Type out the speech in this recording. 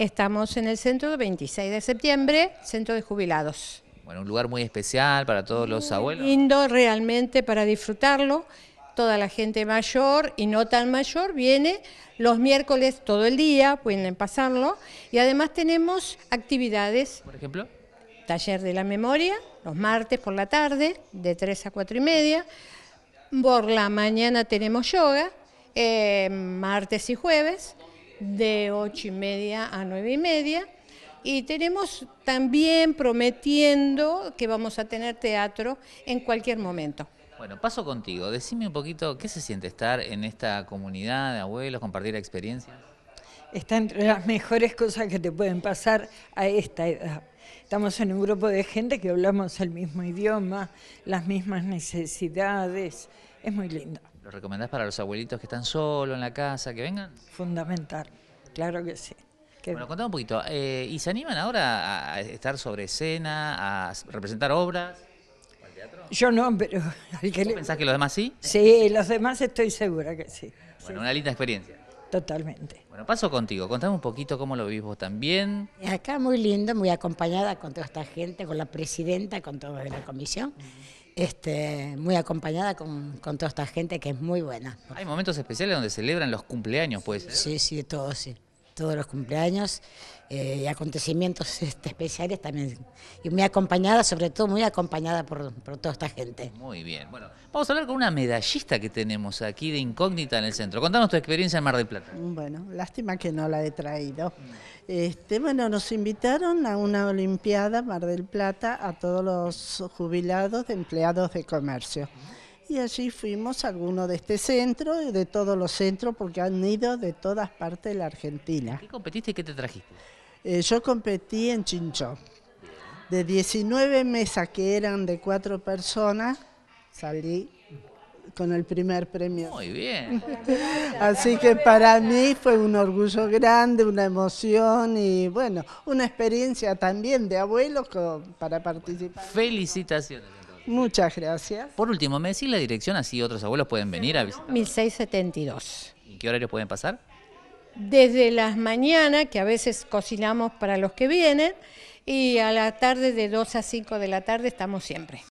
Estamos en el centro 26 de septiembre, centro de jubilados. Bueno, un lugar muy especial para todos los abuelos. Lindo realmente para disfrutarlo. Toda la gente mayor y no tan mayor viene los miércoles todo el día, pueden pasarlo. Y además tenemos actividades. Por ejemplo. Taller de la memoria, los martes por la tarde, de 3 a 4 y media. Por la mañana tenemos yoga, eh, martes y jueves de 8 y media a nueve y media. Y tenemos también prometiendo que vamos a tener teatro en cualquier momento. Bueno, paso contigo. Decime un poquito qué se siente estar en esta comunidad de abuelos, compartir experiencias. Está entre las mejores cosas que te pueden pasar a esta edad. Estamos en un grupo de gente que hablamos el mismo idioma, las mismas necesidades. Es muy lindo. ¿Lo recomendás para los abuelitos que están solos en la casa, que vengan? Fundamental, claro que sí. Bueno, contame un poquito. Eh, ¿Y se animan ahora a estar sobre escena, a representar obras? Yo no, pero... Al que pensás que los demás sí? Sí, los demás estoy segura que sí. Bueno, una linda experiencia totalmente. Bueno, paso contigo, contame un poquito cómo lo vivís vos también. Acá muy lindo, muy acompañada con toda esta gente, con la presidenta, con todos de la comisión. Este, muy acompañada con, con, toda esta gente que es muy buena. Hay momentos especiales donde celebran los cumpleaños, pues. ¿eh? Sí, sí, todo, sí todos los cumpleaños eh, y acontecimientos este, especiales también. Y muy acompañada, sobre todo muy acompañada por, por, toda esta gente. Muy bien. Bueno, vamos a hablar con una medallista que tenemos aquí de incógnita en el centro. Contanos tu experiencia en Mar del Plata. Bueno, lástima que no la he traído. Este, bueno, nos invitaron a una Olimpiada Mar del Plata a todos los jubilados de empleados de comercio y allí fuimos algunos de este centro y de todos los centros porque han ido de todas partes de la Argentina. ¿Qué competiste y qué te trajiste? Eh, yo competí en Chinchó. De 19 mesas que eran de cuatro personas, salí con el primer premio. Muy bien. Así que para mí fue un orgullo grande, una emoción y bueno, una experiencia también de abuelo para participar. Felicitaciones. Muchas gracias. Por último, ¿me decís la dirección así otros abuelos pueden venir a visitar? 1672. ¿Y qué horario pueden pasar? Desde las mañanas, que a veces cocinamos para los que vienen, y a la tarde de 2 a 5 de la tarde estamos siempre.